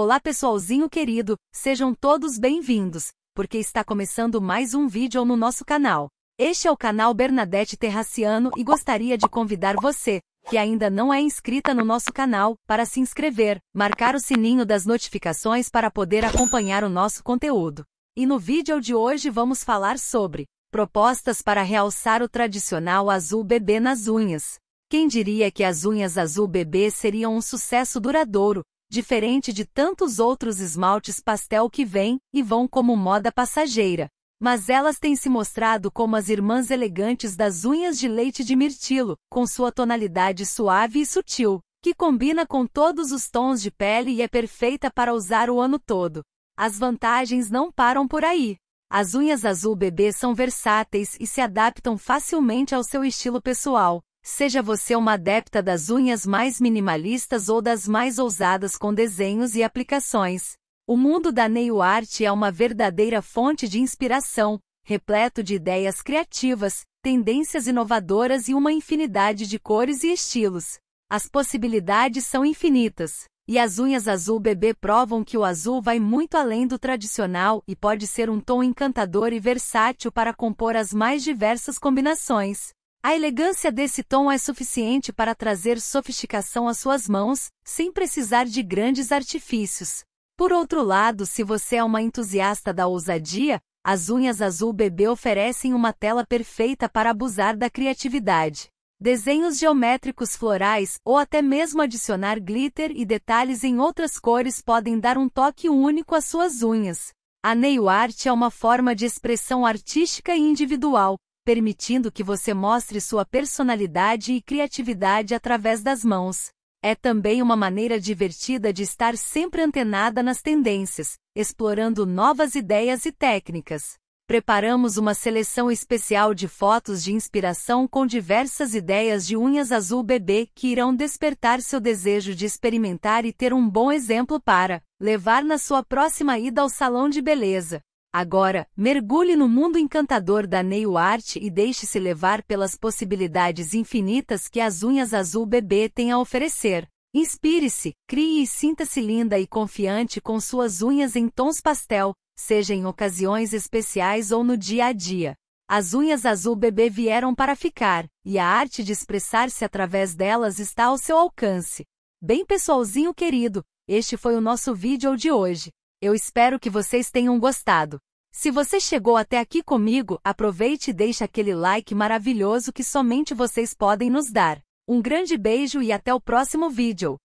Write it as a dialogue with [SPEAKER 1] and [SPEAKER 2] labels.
[SPEAKER 1] Olá pessoalzinho querido, sejam todos bem-vindos, porque está começando mais um vídeo no nosso canal. Este é o canal Bernadette Terraciano e gostaria de convidar você, que ainda não é inscrita no nosso canal, para se inscrever, marcar o sininho das notificações para poder acompanhar o nosso conteúdo. E no vídeo de hoje vamos falar sobre propostas para realçar o tradicional azul bebê nas unhas. Quem diria que as unhas azul bebê seriam um sucesso duradouro, diferente de tantos outros esmaltes pastel que vêm e vão como moda passageira. Mas elas têm se mostrado como as irmãs elegantes das unhas de leite de mirtilo, com sua tonalidade suave e sutil, que combina com todos os tons de pele e é perfeita para usar o ano todo. As vantagens não param por aí. As unhas azul bebê são versáteis e se adaptam facilmente ao seu estilo pessoal, Seja você uma adepta das unhas mais minimalistas ou das mais ousadas com desenhos e aplicações. O mundo da nail art é uma verdadeira fonte de inspiração, repleto de ideias criativas, tendências inovadoras e uma infinidade de cores e estilos. As possibilidades são infinitas, e as unhas azul bebê provam que o azul vai muito além do tradicional e pode ser um tom encantador e versátil para compor as mais diversas combinações. A elegância desse tom é suficiente para trazer sofisticação às suas mãos, sem precisar de grandes artifícios. Por outro lado, se você é uma entusiasta da ousadia, as unhas azul bebê oferecem uma tela perfeita para abusar da criatividade. Desenhos geométricos florais ou até mesmo adicionar glitter e detalhes em outras cores podem dar um toque único às suas unhas. A nail art é uma forma de expressão artística e individual, permitindo que você mostre sua personalidade e criatividade através das mãos. É também uma maneira divertida de estar sempre antenada nas tendências, explorando novas ideias e técnicas. Preparamos uma seleção especial de fotos de inspiração com diversas ideias de unhas azul bebê que irão despertar seu desejo de experimentar e ter um bom exemplo para levar na sua próxima ida ao salão de beleza. Agora, mergulhe no mundo encantador da nail art e deixe-se levar pelas possibilidades infinitas que as unhas azul bebê têm a oferecer. Inspire-se, crie e sinta-se linda e confiante com suas unhas em tons pastel, seja em ocasiões especiais ou no dia a dia. As unhas azul bebê vieram para ficar, e a arte de expressar-se através delas está ao seu alcance. Bem pessoalzinho querido, este foi o nosso vídeo de hoje. Eu espero que vocês tenham gostado. Se você chegou até aqui comigo, aproveite e deixe aquele like maravilhoso que somente vocês podem nos dar. Um grande beijo e até o próximo vídeo.